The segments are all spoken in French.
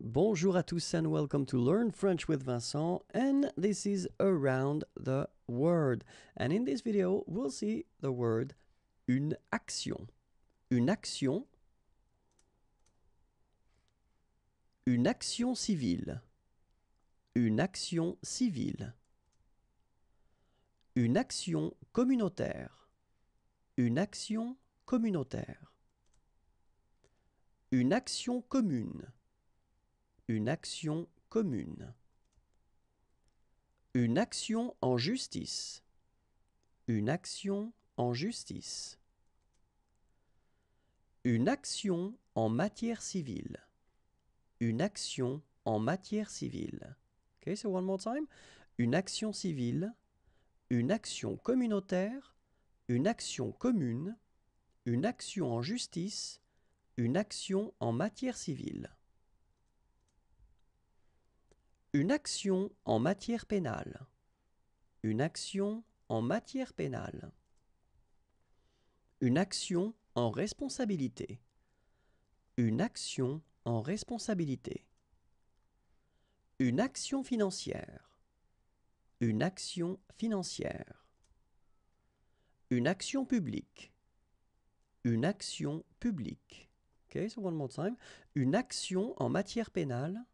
Bonjour à tous and welcome to Learn French with Vincent and this is Around the Word. And in this video we'll see the word une action. Une action. Une action civile. Une action civile. Une action communautaire. Une action communautaire. Une action commune une action commune. Une action en justice. Une action en justice. Une action en matière civile. Une action en matière civile. Une action civile, une action communautaire, une action commune, une action en justice, une action en matière civile. Une action en matière pénale. Une action en matière pénale. Une action en responsabilité. Une action en responsabilité. Une action financière. Une action financière. Une action publique. Une action publique. one more time. Une action en matière pénale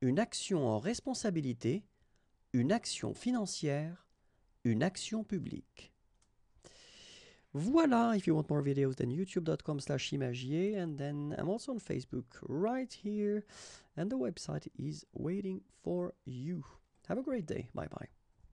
une action en responsabilité, une action financière, une action publique. Voilà, if you want more videos, then youtube.com slash imagier, and then I'm also on Facebook right here, and the website is waiting for you. Have a great day, bye bye.